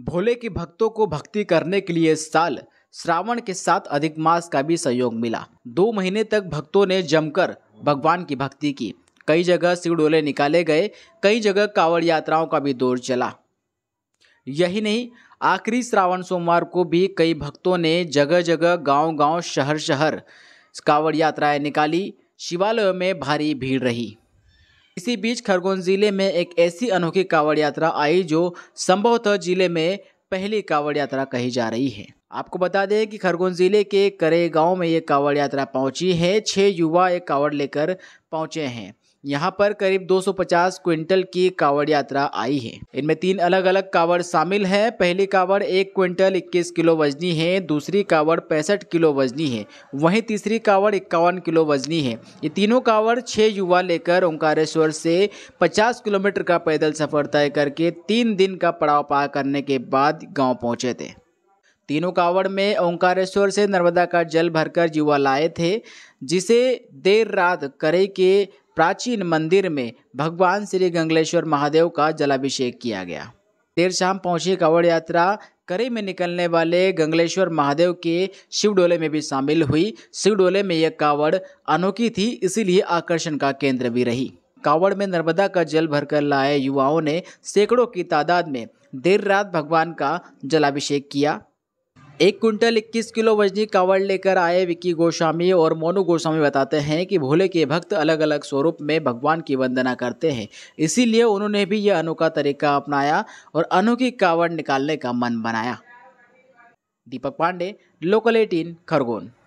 भोले के भक्तों को भक्ति करने के लिए इस साल श्रावण के साथ अधिक मास का भी सहयोग मिला दो महीने तक भक्तों ने जमकर भगवान की भक्ति की कई जगह सिगडोले निकाले गए कई जगह कावड़ यात्राओं का भी दौर चला यही नहीं आखिरी श्रावण सोमवार को भी कई भक्तों ने जगह जगह गांव-गांव शहर शहर कावड़ यात्राएं निकाली शिवालय में भारी भीड़ रही इसी बीच खरगोन जिले में एक ऐसी अनोखी कांवड़ यात्रा आई जो संभवतः जिले में पहली कांवड़ यात्रा कही जा रही है आपको बता दें कि खरगोन ज़िले के करे गांव में ये कांवड़ यात्रा पहुंची है छह युवा एक कांवड़ लेकर पहुंचे हैं यहाँ पर करीब 250 क्विंटल की कावड़ यात्रा आई है इनमें तीन अलग अलग कावड़ शामिल है पहली कावड़ एक क्विंटल 21 किलो वजनी है दूसरी कावड़ पैंसठ किलो वजनी है वहीं तीसरी कावड़ इक्यावन किलो वजनी है ये तीनों कावड़ छः युवा लेकर ओंकारेश्वर से 50 किलोमीटर का पैदल सफर तय करके तीन दिन का पड़ाव पार करने के बाद गाँव पहुँचे थे तीनों कावड़ में ओंकारेश्वर से नर्मदा का जल भरकर युवा लाए थे जिसे देर रात करे के प्राचीन मंदिर में भगवान श्री गंगलेश्वर महादेव का जलाभिषेक किया गया देर शाम पहुंची कांवड़ यात्रा करे में निकलने वाले गंगलेश्वर महादेव के शिवडोले में भी शामिल हुई शिवडोले में यह कांवड़ अनोखी थी इसीलिए आकर्षण का केंद्र भी रही कांवड़ में नर्मदा का जल भरकर लाए युवाओं ने सैकड़ों की तादाद में देर रात भगवान का जलाभिषेक किया एक कुंटल 21 किलो वजनी कावड़ लेकर आए विक्की गोस्वामी और मोनू गोस्वामी बताते हैं कि भोले के भक्त अलग अलग स्वरूप में भगवान की वंदना करते हैं इसीलिए उन्होंने भी यह अनोखा तरीका अपनाया और अनोखी कावड़ निकालने का मन बनाया दीपक पांडे लोकल एटीन खरगोन